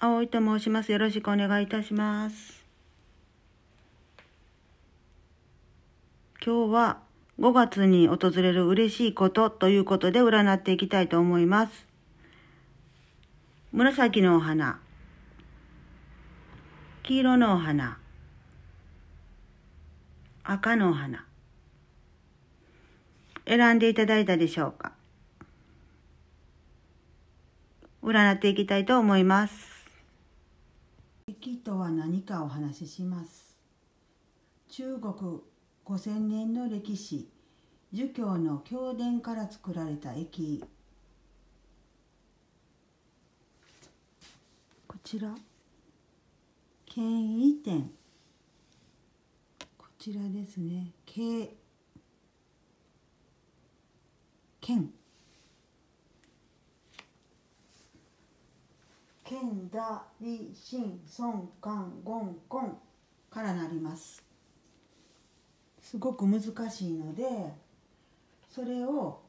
葵と申します。よろしくお願いいたします。今日は5月に訪れる嬉しいことということで占っていきたいと思います。紫のお花、黄色のお花、赤のお花、選んでいただいたでしょうか占っていきたいと思います。雪とは何かお話しします中国5000年の歴史儒教の教伝から作られた駅こちら権威店こちらですね「け」「け剣打李信孫韓権根からなりますすごく難しいのでそれを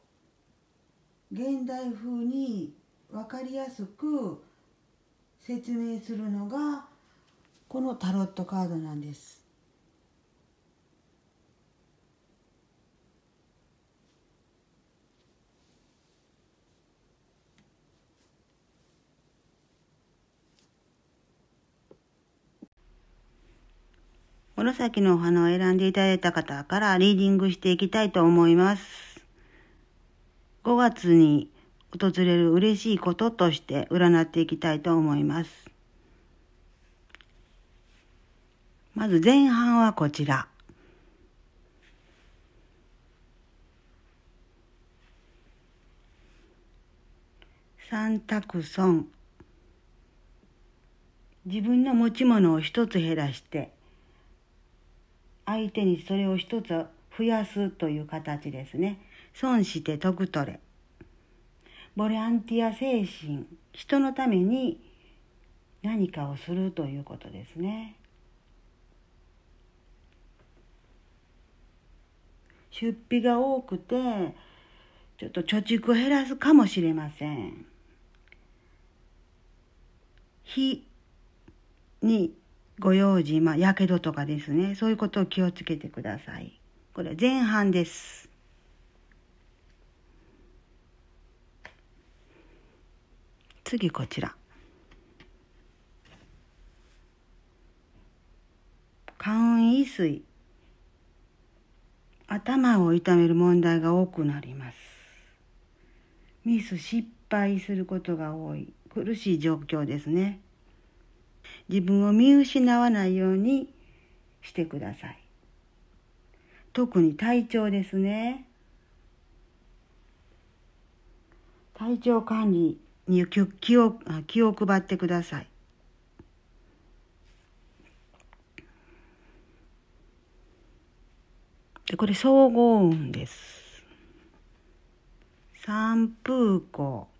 現代風に分かりやすく説明するのがこのタロットカードなんです。紫のお花を選んでいただいた方からリーディングしていきたいと思います。5月に訪れる嬉しいこととして占っていきたいと思います。まず前半はこちら。三択損。自分の持ち物を一つ減らして相手にそれを一つ増やすという形ですね。損して得取れ。ボランティア精神。人のために何かをするということですね。出費が多くて、ちょっと貯蓄を減らすかもしれません。非にご用事、まあ、やけどとかですね、そういうことを気をつけてください。これ前半です。次こちら。肝胃水。頭を痛める問題が多くなります。ミス失敗することが多い苦しい状況ですね。自分を見失わないようにしてください。特に体調ですね。体調管理に気を気を配ってください。でこれ総合運です。三風光。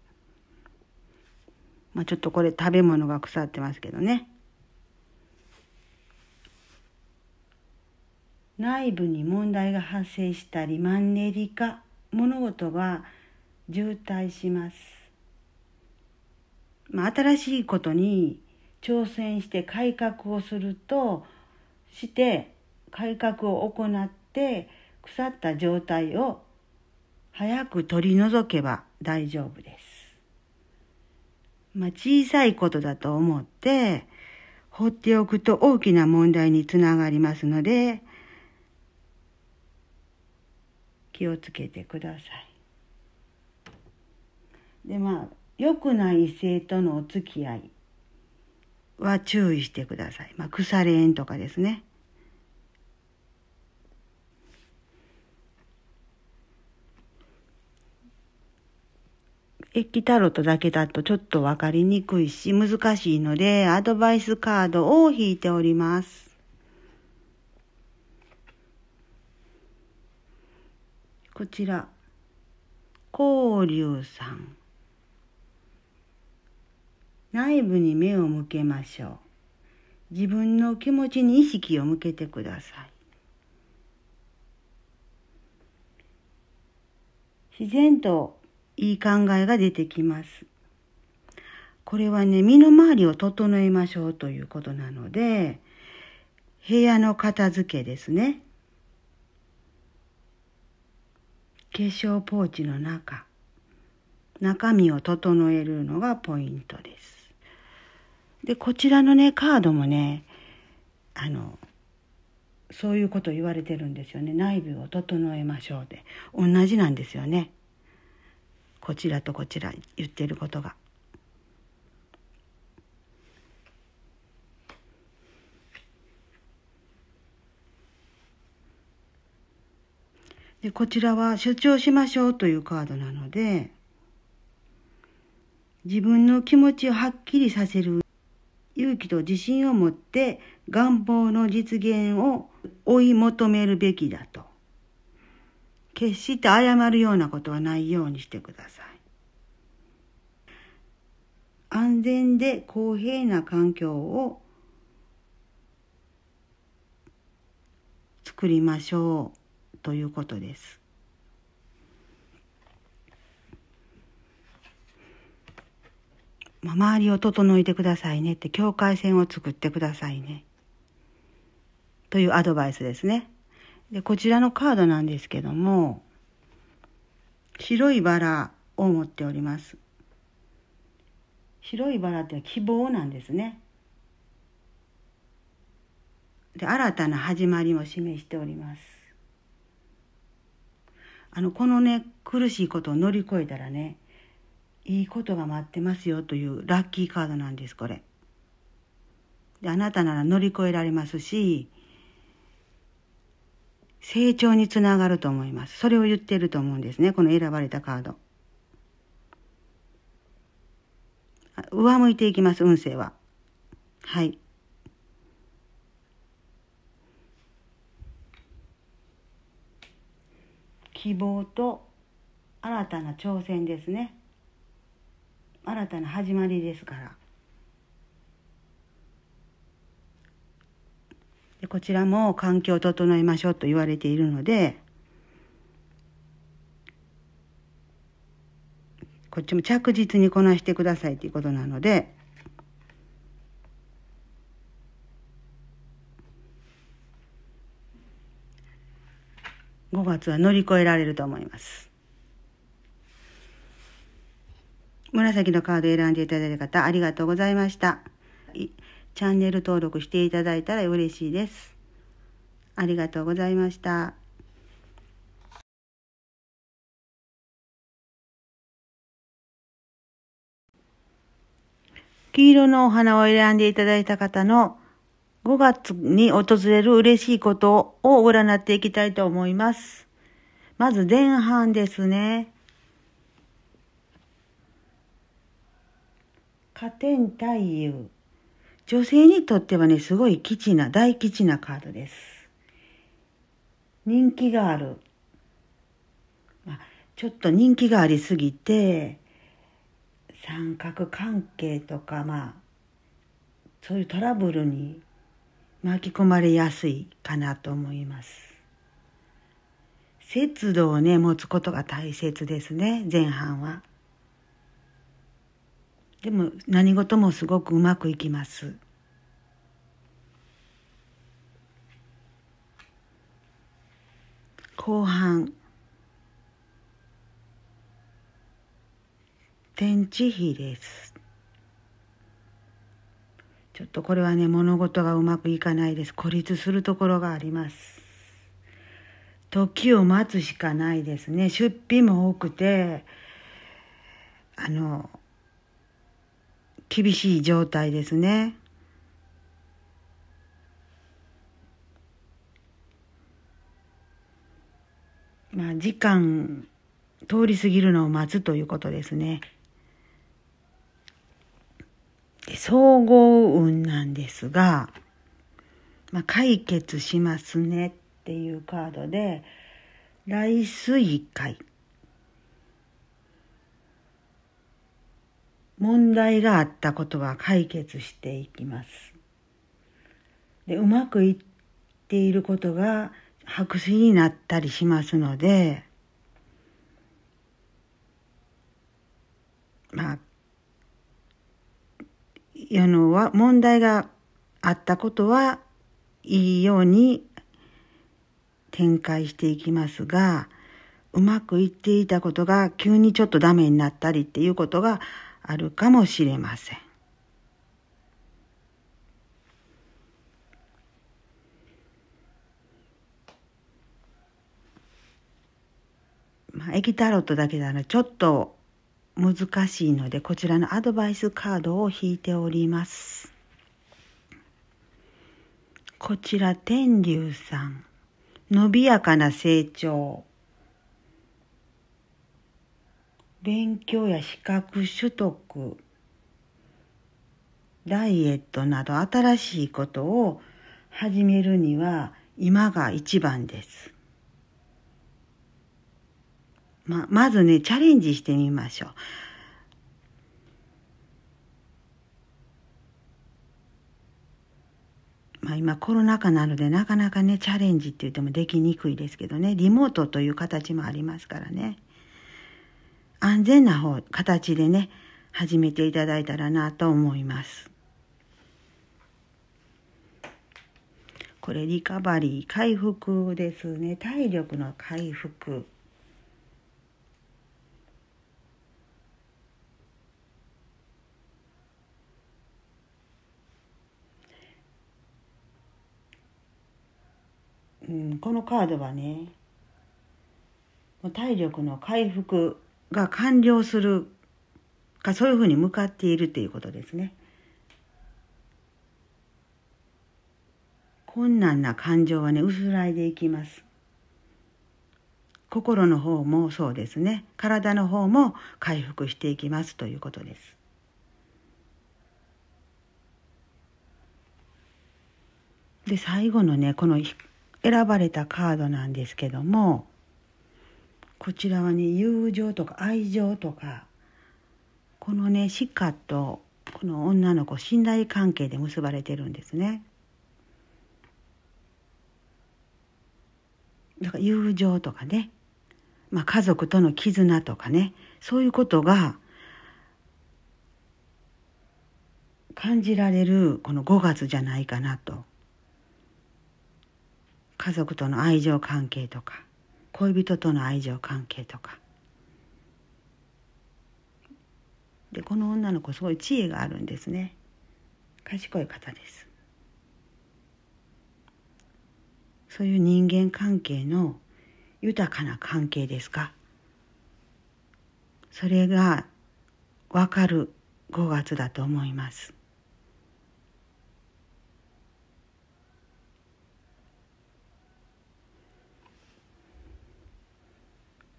まあ、ちょっとこれ食べ物が腐ってますけどね。内部に問題が発生したりマンネリ化物事が渋滞します、まあ、新しいことに挑戦して改革をするとして改革を行って腐った状態を早く取り除けば大丈夫ですまあ、小さいことだと思って放っておくと大きな問題につながりますので気をつけてください。でまあ良くない異性とのお付き合いは注意してください。まあ、腐れ縁とかですね。エッキタロットだけだとちょっとわかりにくいし難しいのでアドバイスカードを引いております。こちら、光流さん。内部に目を向けましょう。自分の気持ちに意識を向けてください。自然といい考えが出てきます。これはね、身の回りを整えましょうということなので、部屋の片付けですね。化粧ポーチの中、中身を整えるのがポイントです。で、こちらのね、カードもね、あの、そういうこと言われてるんですよね。内部を整えましょうで。同じなんですよね。こちらとこちら言ってることが。でこちらは主張しましょうというカードなので自分の気持ちをはっきりさせる勇気と自信を持って願望の実現を追い求めるべきだと。決して謝るようなことはないようにしてください。安全で公平な環境を作りましょうということです。周りを整えてくださいねって境界線を作ってくださいねというアドバイスですね。で、こちらのカードなんですけども、白いバラを持っております。白いバラって希望なんですね。で、新たな始まりも示しております。あの、このね、苦しいことを乗り越えたらね、いいことが待ってますよというラッキーカードなんです、これ。で、あなたなら乗り越えられますし、成長につながると思います。それを言っていると思うんですね。この選ばれたカード。上向いていきます、運勢は。はい。希望と新たな挑戦ですね。新たな始まりですから。こちらも環境を整えましょうと言われているので、こっちも着実にこなしてくださいということなので、5月は乗り越えられると思います。紫のカード選んでいただいた方ありがとうございました。チャンネル登録していただいたら嬉しいです。ありがとうございました。黄色のお花を選んでいただいた方の5月に訪れる嬉しいことを占っていきたいと思います。まず前半ですね。加点対優。女性にとってはね、すごい基地な、大基地なカードです。人気がある。まちょっと人気がありすぎて、三角関係とか、まあ、そういうトラブルに巻き込まれやすいかなと思います。節度をね、持つことが大切ですね、前半は。でも何事もすごくうまくいきます。後半天地比ですちょっとこれはね物事がうまくいかないです孤立するところがあります時を待つしかないですね出費も多くてあの厳しい状態ですね。まあ、時間通り過ぎるのを待つということですね。総合運なんですが、まあ、解決しますねっていうカードで、来水会。問題があったことは解決していきます。でうまくいっていることが白紙になったりしますのでまああのは問題があったことはいいように展開していきますがうまくいっていたことが急にちょっとダメになったりっていうことがあるかもしれません。まあ、エキタロットだけならちょっと難しいのでこちらのアドバイスカードを引いております。こちら天竜さん。伸びやかな成長。勉強や資格取得ダイエットなど新しいことを始めるには今が一番です。ままずねチャレンジしてみましょう。まあ、今コロナ禍なのでなかなかねチャレンジって言ってもできにくいですけどねリモートという形もありますからね。安全な方、形でね、始めていただいたらなと思います。これリカバリー、回復ですね。体力の回復。うん、このカードはね体力の回復が完了するかそういうふうに向かっているということですね。困難な感情はね薄らいでいきます。心の方もそうですね体の方も回復していきますということです。で最後のねこの選ばれたカードなんですけどもこちらはね友情とか愛情とかこのねシカとこの女の子信頼関係で結ばれてるんですね。だから友情とかね、まあ、家族との絆とかねそういうことが感じられるこの5月じゃないかなと。家族との愛情関係とか。恋人との愛情関係とかでこの女の子すごい知恵があるんですね賢い方ですそういう人間関係の豊かな関係ですかそれがわかる5月だと思います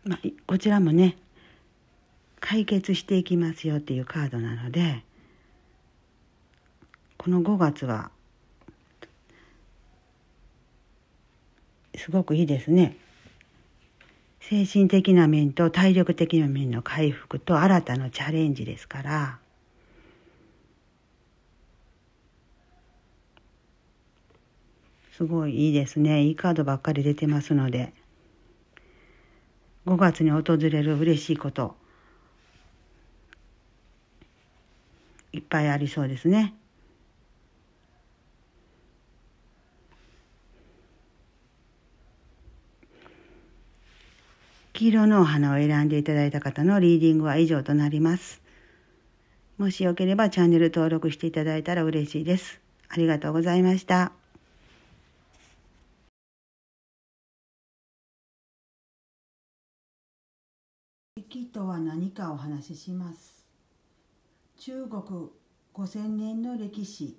まあ、こちらもね解決していきますよっていうカードなのでこの5月はすごくいいですね。精神的な面と体力的な面の回復と新たなチャレンジですから。すごいいいですね。いいカードばっかり出てますので。5月に訪れる嬉しいこといっぱいありそうですね。黄色のお花を選んでいただいた方のリーディングは以上となります。もしよければチャンネル登録していただいたら嬉しいです。ありがとうございました。気とは何かお話しします中国5000年の歴史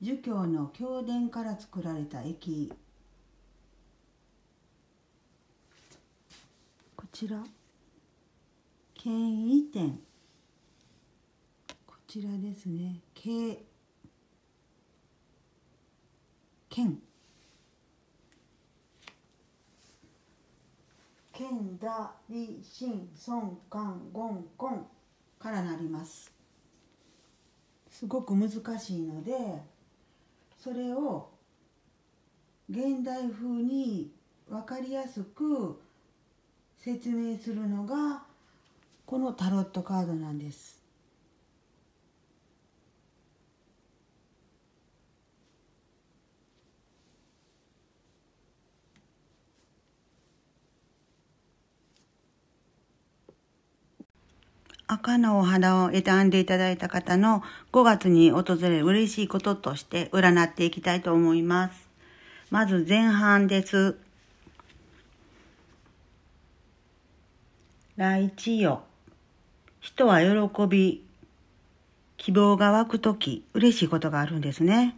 儒教の教伝から作られた駅こちら権威店こちらですね「け」「け剣打李信孫韓権根からなりますすごく難しいのでそれを現代風に分かりやすく説明するのがこのタロットカードなんです。赤のお肌を選んでいただいた方の5月に訪れる嬉しいこととして占っていきたいと思います。まず前半です。来地よ。人は喜び、希望が湧くとき、嬉しいことがあるんですね。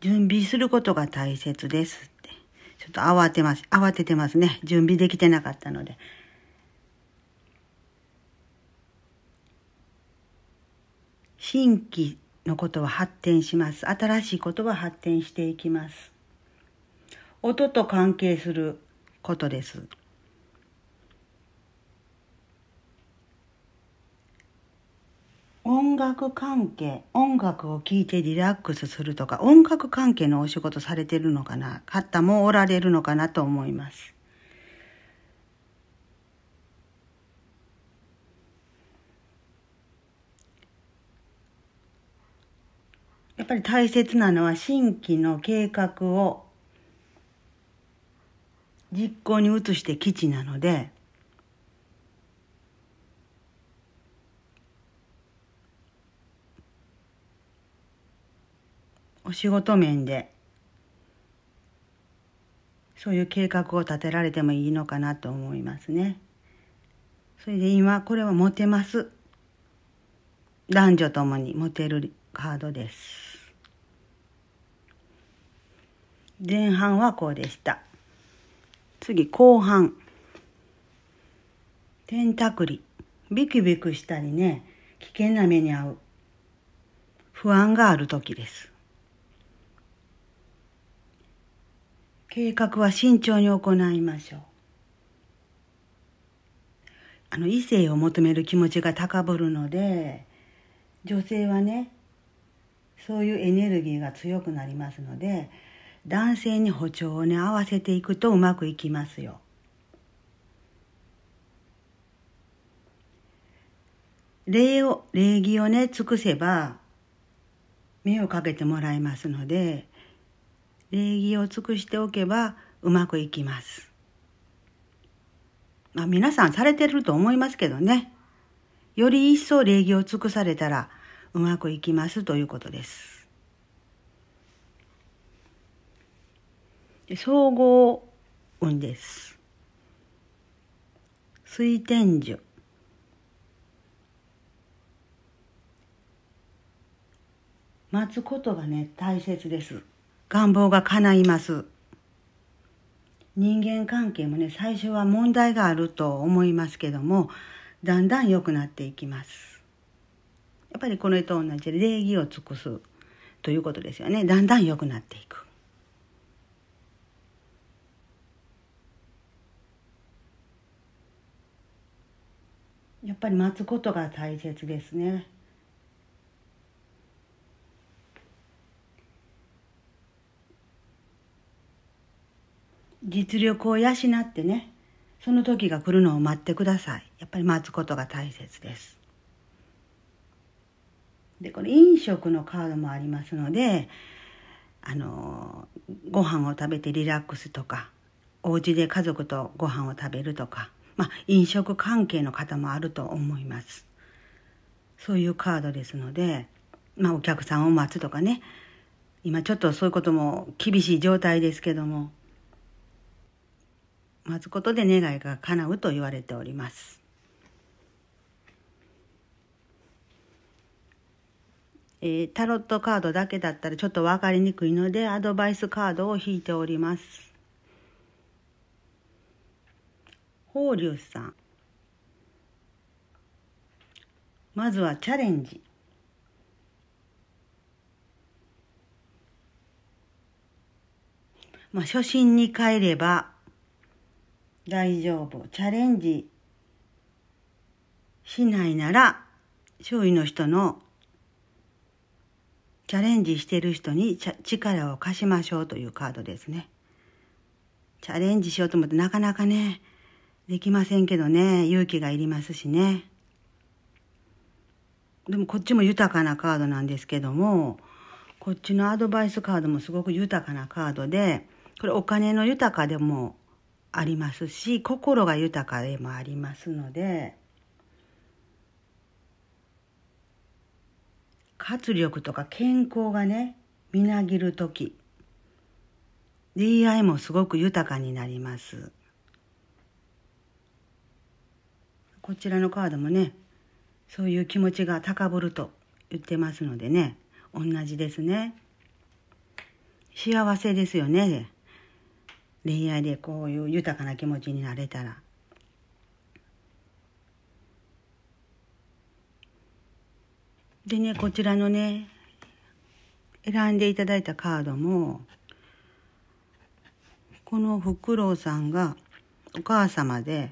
準備することが大切ですって。ちょっと慌てます。慌ててますね。準備できてなかったので。新規のことは発展します。新しいことは発展していきます。音と関係することです。音楽関係、音楽を聴いてリラックスするとか、音楽関係のお仕事されてるのかな、方もおられるのかなと思います。やっぱり大切なのは新規の計画を実行に移して基地なのでお仕事面でそういう計画を立てられてもいいのかなと思いますね。それで今これはモテます。男女ともにモテるカードです。前半はこうでした次後半テンタクリビクビクしたりね危険な目に遭う不安がある時です計画は慎重に行いましょうあの異性を求める気持ちが高ぶるので女性はねそういうエネルギーが強くなりますので男性に歩調をね合わせていくとうまくいきますよ。礼を礼儀をね尽くせば目をかけてもらいますので礼儀を尽くしておけばうまくいきます。まあ、皆さんされてると思いますけどね。より一層礼儀を尽くされたらうまくいきますということです。で総合運です。水天樹。待つことがね、大切です。願望が叶います。人間関係もね、最初は問題があると思いますけども、だんだん良くなっていきます。やっぱりこれと同じで礼儀を尽くすということですよね。だんだん良くなっていく。やっぱり待つことが大切ですね。実力を養ってねその時が来るのを待ってくださいやっぱり待つことが大切ですでこの飲食のカードもありますのであのご飯を食べてリラックスとかお家で家族とご飯を食べるとかまあ、飲食関係の方もあると思います。そういうカードですので、まあ、お客さんを待つとかね、今ちょっとそういうことも厳しい状態ですけども、待つことで願いが叶うと言われております。えー、タロットカードだけだったらちょっと分かりにくいのでアドバイスカードを引いております。法隆さんまずはチャレンジまあ初心に帰れば大丈夫チャレンジしないなら周囲の人のチャレンジしてる人に力を貸しましょうというカードですね。チャレンジしようと思ってなかなかね、できませんけどね、勇気がいりますしね。でもこっちも豊かなカードなんですけども、こっちのアドバイスカードもすごく豊かなカードで、これお金の豊かでもありますし、心が豊かでもありますので、活力とか健康がね、みなぎる時。DI もすごく豊かになります。こちらのカードもねそういう気持ちが高ぶると言ってますのでね同じですね幸せですよね恋愛でこういう豊かな気持ちになれたらでねこちらのね選んでいただいたカードもこのフクロウさんがお母様で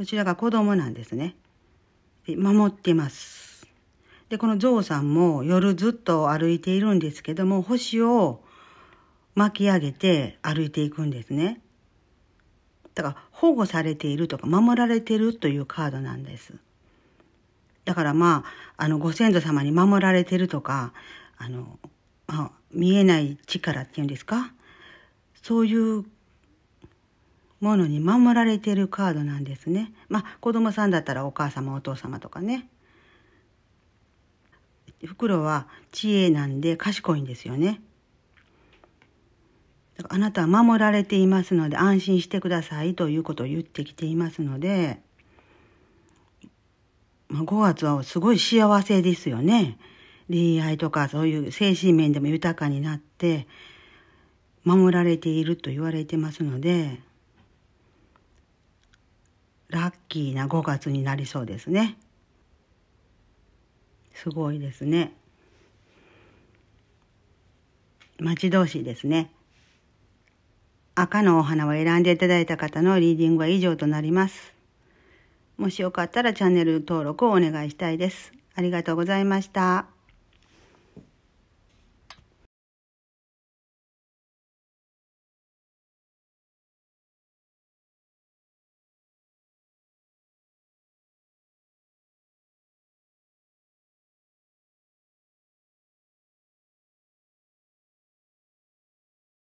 こちらが子供なんですね。守ってます。で、この象さんも夜ずっと歩いているんですけども、星を巻き上げて歩いていくんですね。だから保護されているとか守られてるというカードなんです。だからまあ、あの、ご先祖様に守られてるとか、あの、あ見えない力っていうんですかそういうものに守られてるカードなんですね。まあ子供さんだったらお母様お父様とかね。袋は知恵なんで賢いんですよね。あなたは守られていますので安心してくださいということを言ってきていますので、まあ、5月はすごい幸せですよね。恋愛とかそういう精神面でも豊かになって守られていると言われてますので。ラッキーな5月になりそうですね。すごいですね。待ち遠しいですね。赤のお花を選んでいただいた方のリーディングは以上となります。もしよかったらチャンネル登録をお願いしたいです。ありがとうございました。